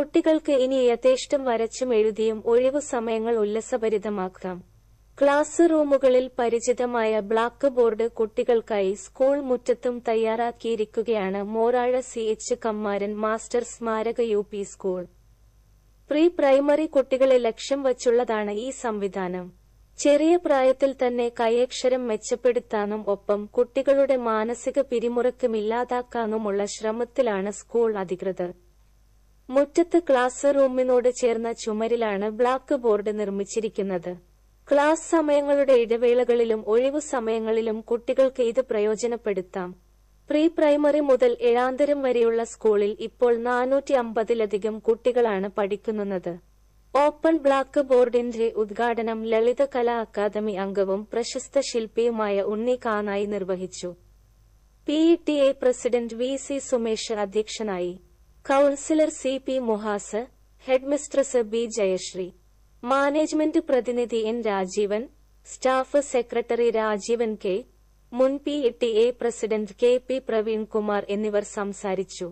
കുട്ടികൾക്ക് ഇനി യഥേഷ്ടം വരച്ചും എഴുതിയും ഒഴിവു സമയങ്ങൾ ഉല്ലസഭരിതമാക്കാം ക്ലാസ് റൂമുകളിൽ പരിചിതമായ ബ്ലാക്ക് ബോർഡ് കുട്ടികൾക്കായി സ്കൂൾ മുറ്റത്തും തയ്യാറാക്കിയിരിക്കുകയാണ് Morazha C H Kammaran master സ്മാരക U P school pre primary കുട്ടികളെ ലക്ഷ്യം വച്ചുള്ളതാണ് ഈ സംവിധാനം ചെറിയ പ്രായത്തിൽ തന്നെ കൈയക്ഷരം മെച്ചപ്പെടുത്താനും ഒപ്പം കുട്ടികളുടെ മാനസിക ഇല്ലാതാക്കാനുമുള്ള ശ്രമത്തിലാണ് സ്കൂൾ അധികൃതർ മുറ്റത്ത് ക്ലാസ് റൂമിനോട് ചേർന്ന ചുമരിലാണ് ബ്ലാക്ക് ബോർഡ് നിർമ്മിച്ചിരിക്കുന്നത് ക്ലാസ് സമയങ്ങളുടെ ഇടവേളകളിലും ഒഴിവു സമയങ്ങളിലും കുട്ടികൾക്ക് ഇത് പ്രയോജനപ്പെടുത്താം പ്രീ പ്രൈമറി മുതൽ ഏഴാന്തരം വരെയുള്ള സ്കൂളിൽ ഇപ്പോൾ നാനൂറ്റി അമ്പതിലധികം കുട്ടികളാണ് പഠിക്കുന്നത് ഓപ്പൺ ബ്ലാക്ക് ബോർഡിന്റെ ഉദ്ഘാടനം ലളിത കലാ അക്കാദമി അംഗവും പ്രശസ്ത ശില്പിയുമായ ഉണ്ണി കാനായി നിർവഹിച്ചു P president V C Sumesh അധ്യക്ഷനായി councillor C P Muhas headmistress B Jayasree management പ്രതിനിധി N Rajeevan staff secretary Rajeevan K മുൻ P A president K P Praveenkumar എന്നിവർ സംസാരിച്ചു